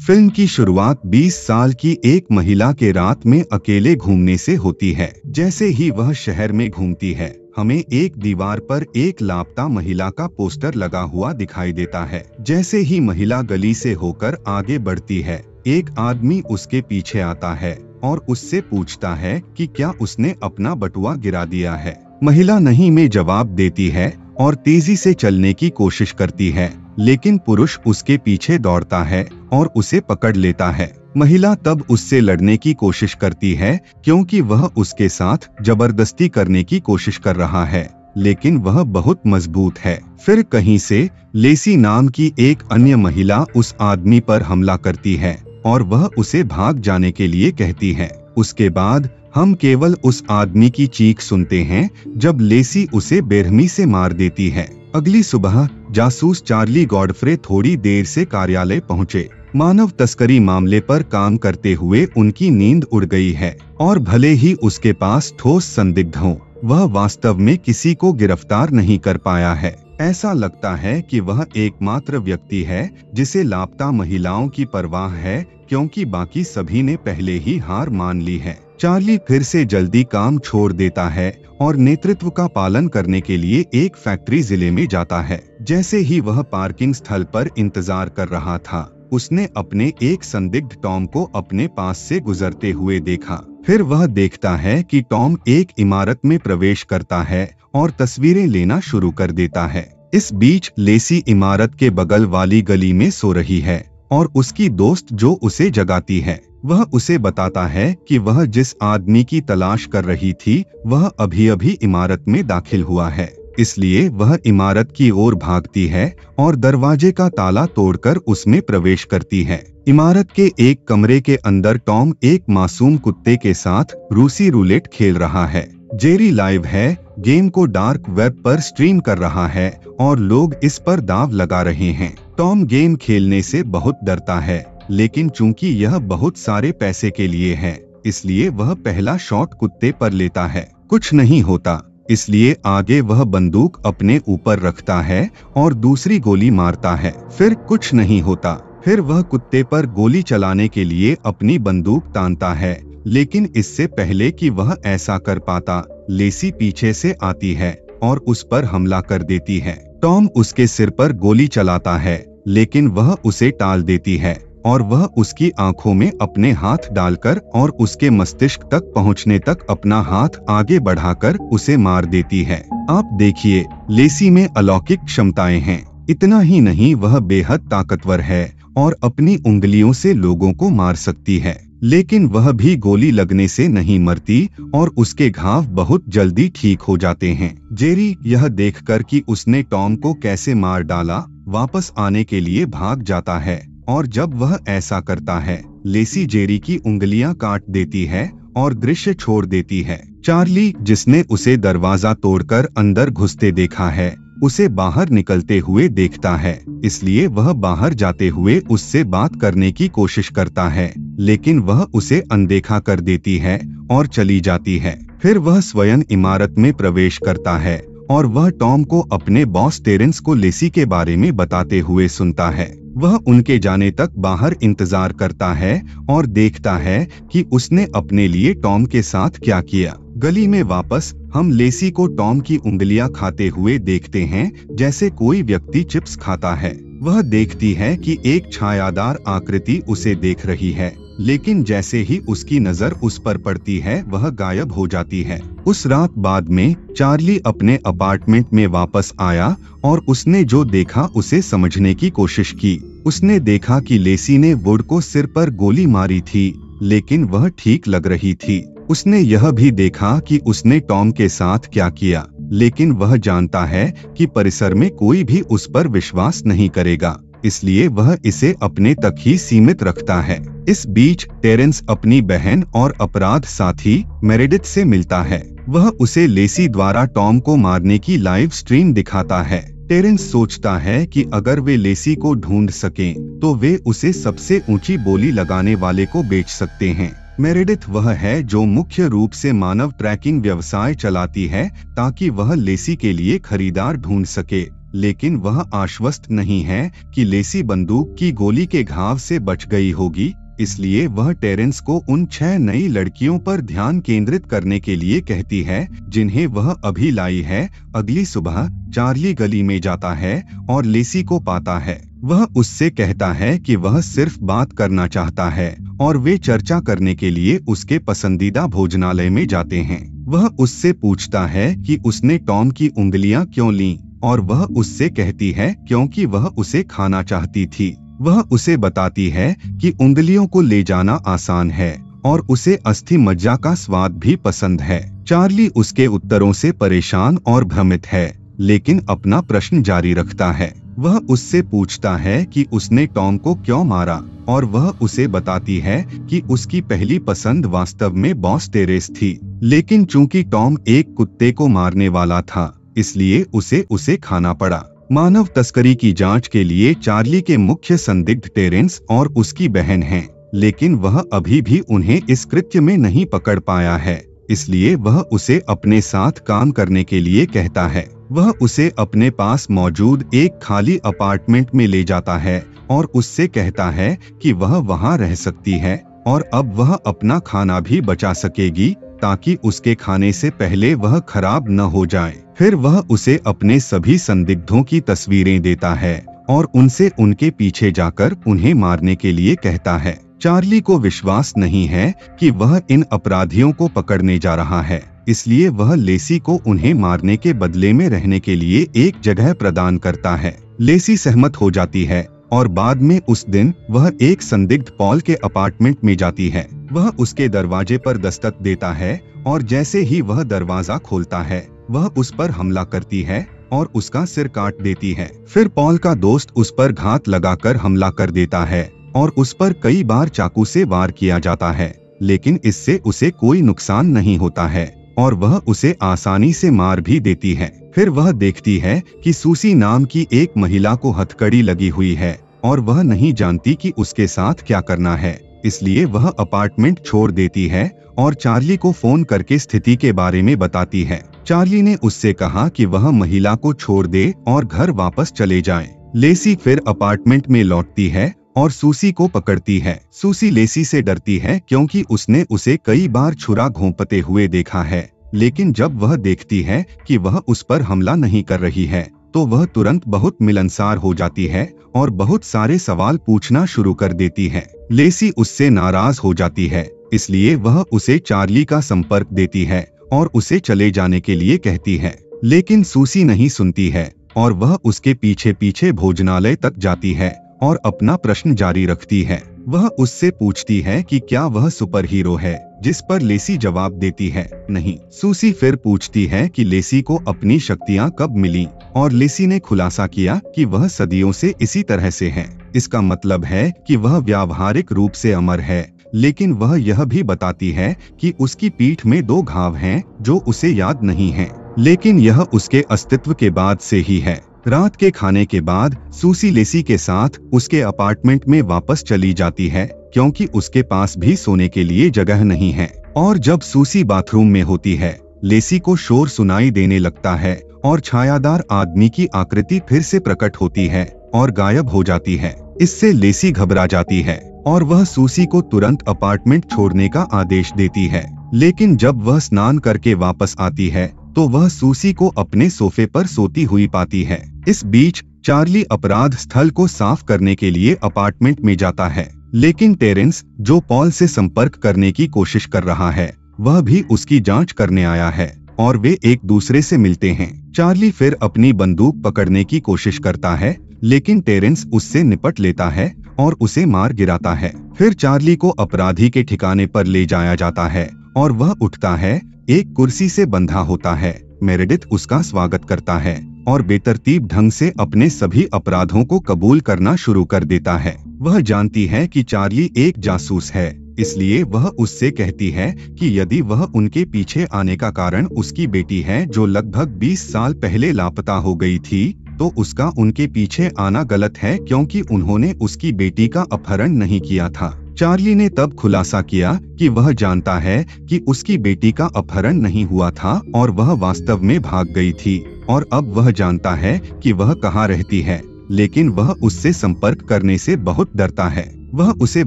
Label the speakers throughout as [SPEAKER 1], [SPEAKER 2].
[SPEAKER 1] Film की शुरुआत 20 साल की एक महिला के रात में अकेले घूमने से होती है जैसे ही वह शहर में घूमती है हमें एक दीवार पर एक लापता महिला का पोस्टर लगा हुआ दिखाई देता है जैसे ही महिला गली से होकर आगे बढ़ती है एक आदमी उसके पीछे आता है और उससे पूछता है कि क्या उसने अपना बटुआ गिरा दिया है महिला नहीं में जवाब देती है और तेजी से चलने की कोशिश करती है लेकिन पुरुष उसके पीछे दौड़ता है और उसे पकड़ लेता है महिला तब उससे लड़ने की कोशिश करती है क्योंकि वह उसके साथ जबरदस्ती करने की कोशिश कर रहा है लेकिन वह बहुत मजबूत है फिर कहीं से लेसी नाम की एक अन्य महिला उस आदमी पर हमला करती है और वह उसे भाग जाने के लिए कहती है उसके बाद हम केवल उस आदमी की चीख सुनते हैं जब लेसी उसे बेरहमी से मार देती है अगली सुबह जासूस चार्ली गॉडफ्रे थोड़ी देर से कार्यालय पहुंचे। मानव तस्करी मामले पर काम करते हुए उनकी नींद उड़ गई है और भले ही उसके पास ठोस संदिग्ध हो वह वास्तव में किसी को गिरफ्तार नहीं कर पाया है ऐसा लगता है कि वह एकमात्र व्यक्ति है जिसे लापता महिलाओं की परवाह है क्योंकि बाकी सभी ने पहले ही हार मान ली है चार्ली फिर से जल्दी काम छोड़ देता है और नेतृत्व का पालन करने के लिए एक फैक्ट्री जिले में जाता है जैसे ही वह पार्किंग स्थल पर इंतजार कर रहा था उसने अपने एक संदिग्ध टॉम को अपने पास से गुजरते हुए देखा फिर वह देखता है कि टॉम एक इमारत में प्रवेश करता है और तस्वीरें लेना शुरू कर देता है इस बीच लेसी इमारत के बगल वाली गली में सो रही है और उसकी दोस्त जो उसे जगाती है वह उसे बताता है कि वह जिस आदमी की तलाश कर रही थी वह अभी अभी इमारत में दाखिल हुआ है इसलिए वह इमारत की ओर भागती है और दरवाजे का ताला तोड़कर उसमें प्रवेश करती है इमारत के एक कमरे के अंदर टॉम एक मासूम कुत्ते के साथ रूसी रूलेट खेल रहा है जेरी लाइव है गेम को डार्क वेब पर स्ट्रीम कर रहा है और लोग इस पर दाव लगा रहे हैं टॉम गेम खेलने से बहुत डरता है लेकिन चूंकि यह बहुत सारे पैसे के लिए है इसलिए वह पहला शॉट कुत्ते पर लेता है कुछ नहीं होता इसलिए आगे वह बंदूक अपने ऊपर रखता है और दूसरी गोली मारता है फिर कुछ नहीं होता फिर वह कुत्ते पर गोली चलाने के लिए अपनी बंदूक तानता है लेकिन इससे पहले कि वह ऐसा कर पाता लेसी पीछे से आती है और उस पर हमला कर देती है टॉम उसके सिर पर गोली चलाता है लेकिन वह उसे टाल देती है और वह उसकी आंखों में अपने हाथ डालकर और उसके मस्तिष्क तक पहुंचने तक अपना हाथ आगे बढ़ाकर उसे मार देती है आप देखिए लेसी में अलौकिक क्षमताएं हैं इतना ही नहीं वह बेहद ताकतवर है और अपनी उंगलियों से लोगों को मार सकती है लेकिन वह भी गोली लगने से नहीं मरती और उसके घाव बहुत जल्दी ठीक हो जाते हैं जेरी यह देखकर कि उसने टॉम को कैसे मार डाला वापस आने के लिए भाग जाता है और जब वह ऐसा करता है लेसी जेरी की उंगलियां काट देती है और दृश्य छोड़ देती है चार्ली जिसने उसे दरवाजा तोड़कर अंदर घुसते देखा है उसे बाहर निकलते हुए देखता है इसलिए वह बाहर जाते हुए उससे बात करने की कोशिश करता है लेकिन वह उसे अनदेखा कर देती है और चली जाती है फिर वह स्वयं इमारत में प्रवेश करता है और वह टॉम को अपने बॉस टेरेंस को लेसी के बारे में बताते हुए सुनता है वह उनके जाने तक बाहर इंतजार करता है और देखता है कि उसने अपने लिए टॉम के साथ क्या किया गली में वापस हम लेसी को टॉम की उंगलियां खाते हुए देखते हैं जैसे कोई व्यक्ति चिप्स खाता है वह देखती है कि एक छायादार आकृति उसे देख रही है लेकिन जैसे ही उसकी नजर उस पर पड़ती है वह गायब हो जाती है उस रात बाद में चार्ली अपने अपार्टमेंट में वापस आया और उसने जो देखा उसे समझने की कोशिश की उसने देखा कि लेसी ने वुड को सिर पर गोली मारी थी लेकिन वह ठीक लग रही थी उसने यह भी देखा कि उसने टॉम के साथ क्या किया लेकिन वह जानता है कि परिसर में कोई भी उस पर विश्वास नहीं करेगा इसलिए वह इसे अपने तक ही सीमित रखता है इस बीच टेरेंस अपनी बहन और अपराध साथी मेरेडिथ से मिलता है वह उसे लेसी द्वारा टॉम को मारने की लाइव स्ट्रीम दिखाता है टेरेंस सोचता है कि अगर वे लेसी को ढूंढ सकें, तो वे उसे सबसे ऊंची बोली लगाने वाले को बेच सकते हैं मेरेडिथ वह है जो मुख्य रूप से मानव ट्रैकिंग व्यवसाय चलाती है ताकि वह लेसी के लिए खरीदार ढूंढ सके लेकिन वह आश्वस्त नहीं है कि लेसी बंदूक की गोली के घाव से बच गई होगी इसलिए वह टेरेंस को उन छह नई लड़कियों पर ध्यान केंद्रित करने के लिए कहती है जिन्हें वह अभी लाई है अगली सुबह चार्ली गली में जाता है और लेसी को पाता है वह उससे कहता है कि वह सिर्फ बात करना चाहता है और वे चर्चा करने के लिए उसके पसंदीदा भोजनालय में जाते हैं वह उससे पूछता है कि उसने टॉम की उंगलियां क्यों ली और वह उससे कहती है क्योंकि वह उसे खाना चाहती थी वह उसे बताती है कि उंगलियों को ले जाना आसान है और उसे अस्थि मज्जा का स्वाद भी पसंद है चार्ली उसके उत्तरों से परेशान और भ्रमित है लेकिन अपना प्रश्न जारी रखता है वह उससे पूछता है कि उसने टॉम को क्यों मारा और वह उसे बताती है कि उसकी पहली पसंद वास्तव में बॉस टेरेस थी लेकिन चूंकि टॉम एक कुत्ते को मारने वाला था इसलिए उसे उसे खाना पड़ा मानव तस्करी की जांच के लिए चार्ली के मुख्य संदिग्ध टेरेंस और उसकी बहन हैं, लेकिन वह अभी भी उन्हें इस कृत्य में नहीं पकड़ पाया है इसलिए वह उसे अपने साथ काम करने के लिए कहता है वह उसे अपने पास मौजूद एक खाली अपार्टमेंट में ले जाता है और उससे कहता है कि वह वहाँ रह सकती है और अब वह अपना खाना भी बचा सकेगी ताकि उसके खाने से पहले वह खराब न हो जाए फिर वह उसे अपने सभी संदिग्धों की तस्वीरें देता है और उनसे उनके पीछे जाकर उन्हें मारने के लिए कहता है चार्ली को विश्वास नहीं है कि वह इन अपराधियों को पकड़ने जा रहा है इसलिए वह लेसी को उन्हें मारने के बदले में रहने के लिए एक जगह प्रदान करता है लेसी सहमत हो जाती है और बाद में उस दिन वह एक संदिग्ध पॉल के अपार्टमेंट में जाती है वह उसके दरवाजे पर दस्तक देता है और जैसे ही वह दरवाजा खोलता है वह उस पर हमला करती है और उसका सिर काट देती है फिर पॉल का दोस्त उस पर घात लगाकर हमला कर देता है और उस पर कई बार चाकू से वार किया जाता है लेकिन इससे उसे कोई नुकसान नहीं होता है और वह उसे आसानी से मार भी देती है फिर वह देखती है कि सूसी नाम की एक महिला को हथकड़ी लगी हुई है और वह नहीं जानती कि उसके साथ क्या करना है इसलिए वह अपार्टमेंट छोड़ देती है और चार्ली को फोन करके स्थिति के बारे में बताती है चार्ली ने उससे कहा कि वह महिला को छोड़ दे और घर वापस चले जाए लेसी फिर अपार्टमेंट में लौटती है और सूसी को पकड़ती है सूसी लेसी से डरती है क्योंकि उसने उसे कई बार छुरा घोंपते हुए देखा है लेकिन जब वह देखती है कि वह उस पर हमला नहीं कर रही है तो वह तुरंत बहुत मिलनसार हो जाती है और बहुत सारे सवाल पूछना शुरू कर देती है लेसी उससे नाराज हो जाती है इसलिए वह उसे चार्ली का संपर्क देती है और उसे चले जाने के लिए कहती है लेकिन सूसी नहीं सुनती है और वह उसके पीछे पीछे भोजनालय तक जाती है और अपना प्रश्न जारी रखती है वह उससे पूछती है कि क्या वह सुपर हीरो है जिस पर लेसी जवाब देती है नहीं सूसी फिर पूछती है कि लेसी को अपनी शक्तियाँ कब मिली और लेसी ने खुलासा किया कि वह सदियों से इसी तरह से है इसका मतलब है कि वह व्यावहारिक रूप से अमर है लेकिन वह यह भी बताती है कि उसकी पीठ में दो घाव हैं जो उसे याद नहीं है लेकिन यह उसके अस्तित्व के बाद से ही है रात के खाने के बाद सूसी लेसी के साथ उसके अपार्टमेंट में वापस चली जाती है क्योंकि उसके पास भी सोने के लिए जगह नहीं है और जब सूसी बाथरूम में होती है लेसी को शोर सुनाई देने लगता है और छायादार आदमी की आकृति फिर से प्रकट होती है और गायब हो जाती है इससे लेसी घबरा जाती है और वह सूसी को तुरंत अपार्टमेंट छोड़ने का आदेश देती है लेकिन जब वह स्नान करके वापस आती है तो वह सूसी को अपने सोफे पर सोती हुई पाती है इस बीच चार्ली अपराध स्थल को साफ करने के लिए अपार्टमेंट में जाता है लेकिन टेरेंस जो पॉल से संपर्क करने की कोशिश कर रहा है वह भी उसकी जांच करने आया है और वे एक दूसरे से मिलते हैं चार्ली फिर अपनी बंदूक पकड़ने की कोशिश करता है लेकिन टेरेंस उससे निपट लेता है और उसे मार गिराता है फिर चार्ली को अपराधी के ठिकाने पर ले जाया जाता है और वह उठता है एक कुर्सी से बंधा होता है मेरेडिथ उसका स्वागत करता है और बेतरतीब ढंग से अपने सभी अपराधों को कबूल करना शुरू कर देता है वह जानती है कि चार्ली एक जासूस है इसलिए वह उससे कहती है कि यदि वह उनके पीछे आने का कारण उसकी बेटी है जो लगभग 20 साल पहले लापता हो गई थी तो उसका उनके पीछे आना गलत है क्योंकि उन्होंने उसकी बेटी का अपहरण नहीं किया था चार्ली ने तब खुलासा किया कि वह जानता है कि उसकी बेटी का अपहरण नहीं हुआ था और वह वास्तव में भाग गई थी और अब वह जानता है कि वह कहाँ रहती है लेकिन वह उससे संपर्क करने से बहुत डरता है वह उसे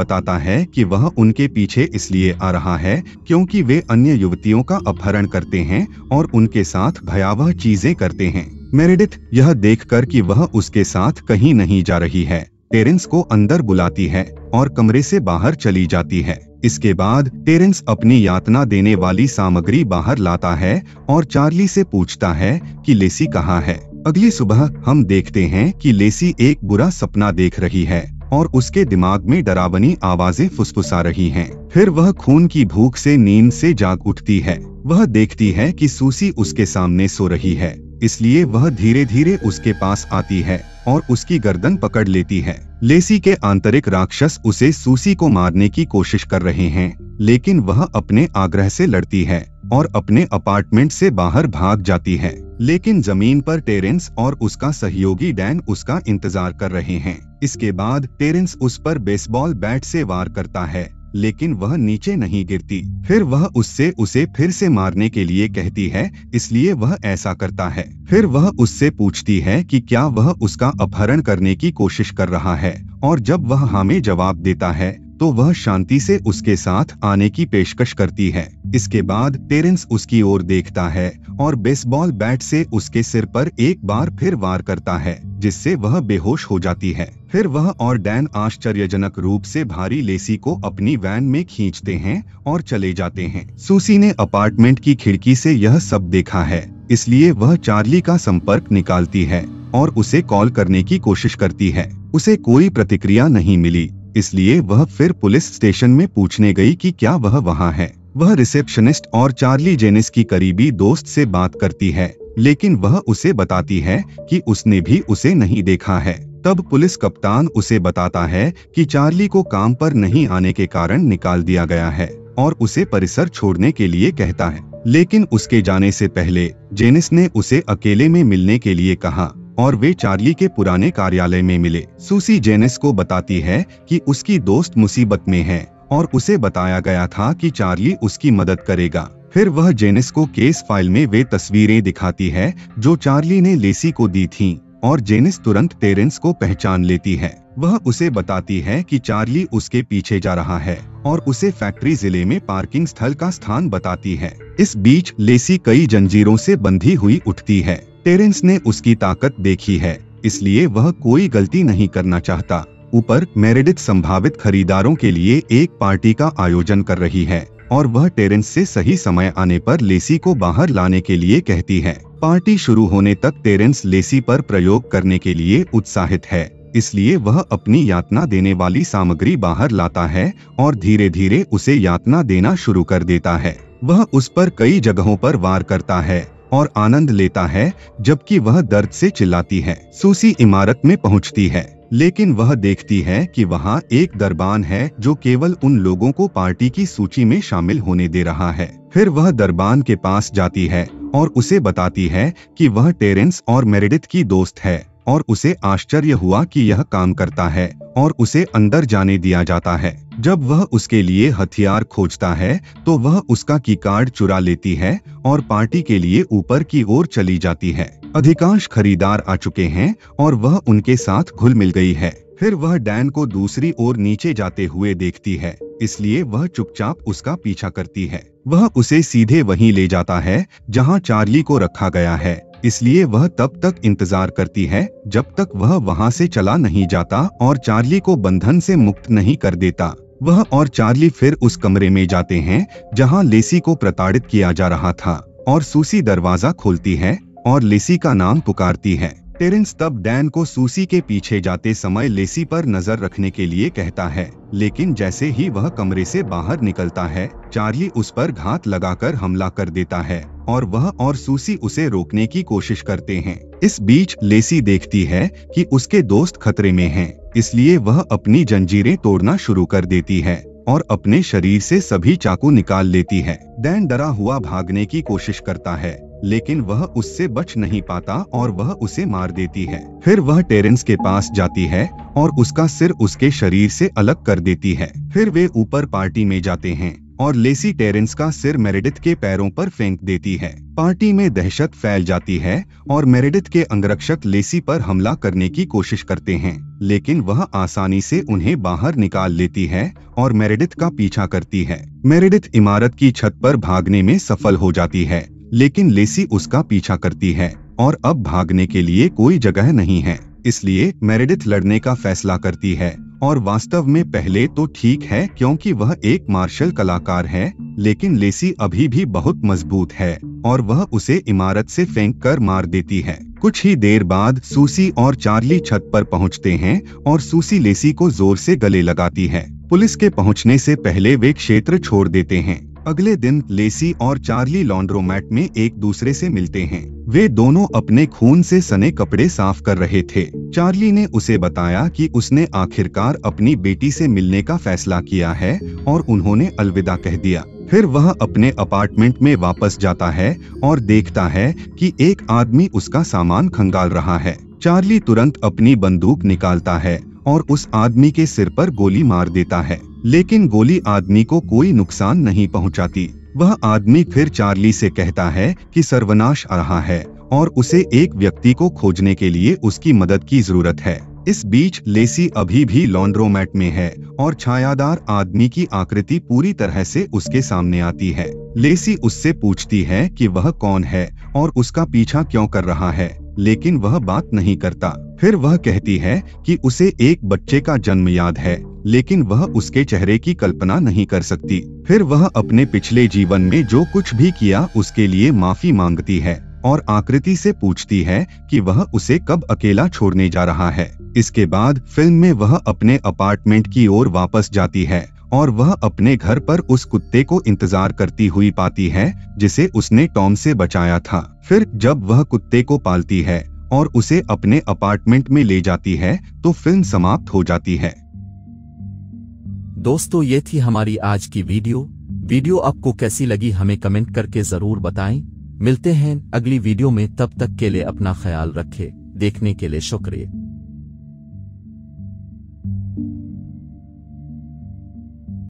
[SPEAKER 1] बताता है कि वह उनके पीछे इसलिए आ रहा है क्योंकि वे अन्य युवतियों का अपहरण करते हैं और उनके साथ भयावह चीजें करते हैं मेरिडिथ यह देखकर कि वह उसके साथ कहीं नहीं जा रही है टेरेंस को अंदर बुलाती है और कमरे से बाहर चली जाती है इसके बाद टेरेंस अपनी यातना देने वाली सामग्री बाहर लाता है और चार्ली से पूछता है कि लेसी कहाँ है अगली सुबह हम देखते हैं कि लेसी एक बुरा सपना देख रही है और उसके दिमाग में डरावनी आवाजें फुसफुसा रही हैं। फिर वह खून की भूख से नींद से जाग उठती है वह देखती है कि सूसी उसके सामने सो रही है इसलिए वह धीरे धीरे उसके पास आती है और उसकी गर्दन पकड़ लेती है लेसी के आंतरिक राक्षस उसे सूसी को मारने की कोशिश कर रहे हैं लेकिन वह अपने आग्रह से लड़ती है और अपने अपार्टमेंट से बाहर भाग जाती है लेकिन जमीन पर टेरेंस और उसका सहयोगी डैन उसका इंतजार कर रहे हैं इसके बाद टेरेंस उस पर बेसबॉल बैट से वार करता है लेकिन वह नीचे नहीं गिरती फिर वह उससे उसे फिर से मारने के लिए कहती है इसलिए वह ऐसा करता है फिर वह उससे पूछती है कि क्या वह उसका अपहरण करने की कोशिश कर रहा है और जब वह हमें जवाब देता है तो वह शांति से उसके साथ आने की पेशकश करती है इसके बाद टेरेंस उसकी ओर देखता है और बेसबॉल बैट से उसके सिर पर एक बार फिर वार करता है जिससे वह बेहोश हो जाती है फिर वह और डैन आश्चर्यजनक रूप से भारी लेसी को अपनी वैन में खींचते हैं और चले जाते हैं सूसी ने अपार्टमेंट की खिड़की से यह सब देखा है इसलिए वह चार्ली का संपर्क निकालती है और उसे कॉल करने की कोशिश करती है उसे कोई प्रतिक्रिया नहीं मिली इसलिए वह फिर पुलिस स्टेशन में पूछने गई कि क्या वह वहाँ है वह रिसेप्शनिस्ट और चार्ली जेनिस की करीबी दोस्त से बात करती है लेकिन वह उसे बताती है कि उसने भी उसे नहीं देखा है तब पुलिस कप्तान उसे बताता है कि चार्ली को काम पर नहीं आने के कारण निकाल दिया गया है और उसे परिसर छोड़ने के लिए कहता है लेकिन उसके जाने से पहले जेनिस ने उसे अकेले में मिलने के लिए कहा और वे चार्ली के पुराने कार्यालय में मिले सूसी जेनिस को बताती है कि उसकी दोस्त मुसीबत में है और उसे बताया गया था कि चार्ली उसकी मदद करेगा फिर वह जेनिस को केस फाइल में वे तस्वीरें दिखाती है जो चार्ली ने लेसी को दी थीं और जेनिस तुरंत टेरेंस को पहचान लेती है वह उसे बताती है कि चार्ली उसके पीछे जा रहा है और उसे फैक्ट्री जिले में पार्किंग स्थल का स्थान बताती है इस बीच लेसी कई जंजीरों से बंधी हुई उठती है टेरेंस ने उसकी ताकत देखी है इसलिए वह कोई गलती नहीं करना चाहता ऊपर मेरेडिथ संभावित खरीदारों के लिए एक पार्टी का आयोजन कर रही है और वह टेरेंस से सही समय आने पर लेसी को बाहर लाने के लिए कहती है पार्टी शुरू होने तक टेरेंस लेसी पर प्रयोग करने के लिए उत्साहित है इसलिए वह अपनी यातना देने वाली सामग्री बाहर लाता है और धीरे धीरे उसे यातना देना शुरू कर देता है वह उस पर कई जगहों पर वार करता है और आनंद लेता है जबकि वह दर्द से चिल्लाती है सूसी इमारत में पहुंचती है लेकिन वह देखती है कि वहाँ एक दरबान है जो केवल उन लोगों को पार्टी की सूची में शामिल होने दे रहा है फिर वह दरबान के पास जाती है और उसे बताती है कि वह टेरेंस और मेरिडिथ की दोस्त है और उसे आश्चर्य हुआ कि यह काम करता है और उसे अंदर जाने दिया जाता है जब वह उसके लिए हथियार खोजता है तो वह उसका की कार्ड चुरा लेती है और पार्टी के लिए ऊपर की ओर चली जाती है अधिकांश खरीदार आ चुके हैं और वह उनके साथ घुल मिल गई है फिर वह डैन को दूसरी ओर नीचे जाते हुए देखती है इसलिए वह चुपचाप उसका पीछा करती है वह उसे सीधे वहीं ले जाता है जहां चार्ली को रखा गया है इसलिए वह तब तक इंतजार करती है जब तक वह वहां से चला नहीं जाता और चार्ली को बंधन से मुक्त नहीं कर देता वह और चार्ली फिर उस कमरे में जाते हैं जहां लेसी को प्रताड़ित किया जा रहा था और सूसी दरवाजा खोलती है और लेसी का नाम पुकारती है टेरेंस तब डैन को सूसी के पीछे जाते समय लेसी पर नजर रखने के लिए कहता है लेकिन जैसे ही वह कमरे से बाहर निकलता है चार्ली उस पर घात लगाकर हमला कर देता है और वह और सूसी उसे रोकने की कोशिश करते हैं इस बीच लेसी देखती है कि उसके दोस्त खतरे में हैं, इसलिए वह अपनी जंजीरें तोड़ना शुरू कर देती है और अपने शरीर से सभी चाकू निकाल लेती है दैन डरा हुआ भागने की कोशिश करता है लेकिन वह उससे बच नहीं पाता और वह उसे मार देती है फिर वह टेरेंस के पास जाती है और उसका सिर उसके शरीर से अलग कर देती है फिर वे ऊपर पार्टी में जाते हैं और लेसी टेरेंस का सिर मेरेडिथ के पैरों पर फेंक देती है पार्टी में दहशत फैल जाती है और मेरेडिथ के अंगरक्षक लेसी पर हमला करने की कोशिश करते हैं लेकिन वह आसानी से उन्हें बाहर निकाल लेती है और मेरेडिथ का पीछा करती है मेरेडिथ इमारत की छत पर भागने में सफल हो जाती है लेकिन लेसी उसका पीछा करती है और अब भागने के लिए कोई जगह नहीं है इसलिए मेरेडिथ लड़ने का फैसला करती है और वास्तव में पहले तो ठीक है क्योंकि वह एक मार्शल कलाकार है लेकिन लेसी अभी भी बहुत मजबूत है और वह उसे इमारत से फेंक कर मार देती है कुछ ही देर बाद सूसी और चार्ली छत पर पहुंचते हैं और सूसी लेसी को जोर से गले लगाती है पुलिस के पहुंचने से पहले वे क्षेत्र छोड़ देते हैं अगले दिन लेसी और चार्ली लॉन्ड्रोमैट में एक दूसरे से मिलते हैं वे दोनों अपने खून से सने कपड़े साफ कर रहे थे चार्ली ने उसे बताया कि उसने आखिरकार अपनी बेटी से मिलने का फैसला किया है और उन्होंने अलविदा कह दिया फिर वह अपने अपार्टमेंट में वापस जाता है और देखता है कि एक आदमी उसका सामान खंगाल रहा है चार्ली तुरंत अपनी बंदूक निकालता है और उस आदमी के सिर पर गोली मार देता है लेकिन गोली आदमी को कोई नुकसान नहीं पहुंचाती। वह आदमी फिर चार्ली से कहता है कि सर्वनाश आ रहा है और उसे एक व्यक्ति को खोजने के लिए उसकी मदद की जरूरत है इस बीच लेसी अभी भी लॉन्ड्रोमेट में है और छायादार आदमी की आकृति पूरी तरह से उसके सामने आती है लेसी उससे पूछती है कि वह कौन है और उसका पीछा क्यों कर रहा है लेकिन वह बात नहीं करता फिर वह कहती है कि उसे एक बच्चे का जन्म याद है लेकिन वह उसके चेहरे की कल्पना नहीं कर सकती फिर वह अपने पिछले जीवन में जो कुछ भी किया उसके लिए माफी मांगती है और आकृति से पूछती है कि वह उसे कब अकेला छोड़ने जा रहा है इसके बाद फिल्म में वह अपने अपार्टमेंट की ओर वापस जाती है और वह अपने घर पर उस कुत्ते को इंतजार करती हुई पाती है जिसे उसने टॉम से बचाया था फिर जब वह कुत्ते को पालती है और उसे अपने अपार्टमेंट में ले जाती है तो फिल्म समाप्त हो जाती है दोस्तों ये थी हमारी आज की वीडियो वीडियो आपको कैसी लगी हमें कमेंट करके जरूर बताएं मिलते हैं अगली वीडियो में तब तक के लिए अपना ख्याल रखें देखने के लिए शुक्रिया